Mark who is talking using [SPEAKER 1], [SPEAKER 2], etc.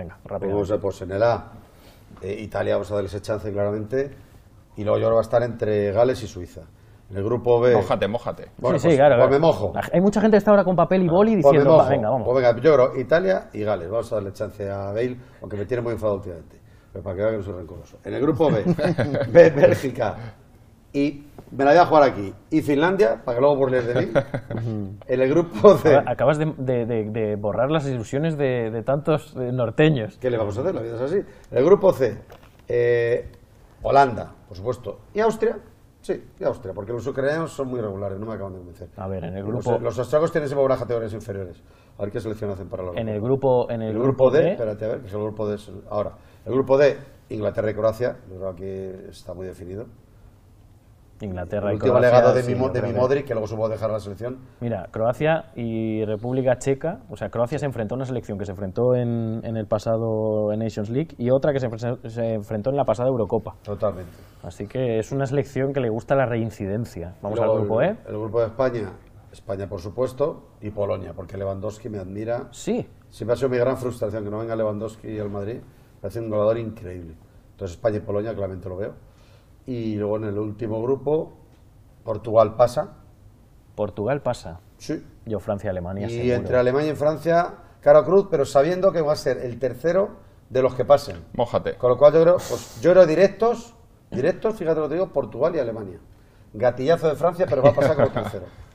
[SPEAKER 1] venga, rápido. Pues, en el A, eh, Italia vamos a darle ese chance claramente. Y luego yo ahora va a estar entre Gales y Suiza. En el grupo B. Mójate, mójate. sí, sí, pues, claro. Pues me mojo.
[SPEAKER 2] Hay mucha gente que está ahora con papel y boli pues diciendo, venga, vamos. Pues
[SPEAKER 1] venga, yo creo Italia y Gales. Vamos a darle chance a Bale, aunque me tiene muy enfadado últimamente. Pero para que vean que no soy rencoroso. En el grupo B, B Bélgica, y me la voy a jugar aquí. Y Finlandia, para que luego burles de mí, en el grupo C.
[SPEAKER 2] acabas de, borrar las ilusiones de, tantos norteños.
[SPEAKER 1] ¿Qué le vamos a hacer? La vida es así. En el grupo C, eh, Holanda, por supuesto, y Austria. Sí, y Austria, porque los ucranianos son muy regulares, no me acaban de convencer. A ver, en el grupo... Eh, los, los austracos tienen siempre categorías inferiores. A ver qué selección hacen para los. En el grupo... En el, grupo, D, espérate, a ver, que es el grupo D... Ahora, el grupo D, Inglaterra y Croacia, yo creo que aquí está muy definido. Inglaterra el y último legado de, mi, de que luego supo dejar la selección. Mira,
[SPEAKER 2] Croacia y República Checa, o sea, Croacia se enfrentó a una selección que se enfrentó en, el pasado en Nations League y otra que se, enfrentó en la pasada Eurocopa. Totalmente. Así que es una selección que le gusta la reincidencia. Vamos al grupo E.
[SPEAKER 1] El, grupo de España, España por supuesto, y Polonia, porque Lewandowski me admira. Sí. Siempre ha sido mi gran frustración que no venga Lewandowski al Madrid. Me sido un goleador increíble. Entonces España y Polonia claramente lo veo. Y luego en el último grupo, Portugal pasa. Portugal pasa. Sí. Yo Francia, Alemania. Y entre Alemania y Francia, Caro Cruz, pero sabiendo que va a ser el tercero de los que pasen. Mójate. Con lo cual yo creo, pues, yo creo directos, directos, fíjate lo que digo, Portugal y Alemania. Gatillazo de Francia, pero va a pasar como tercero.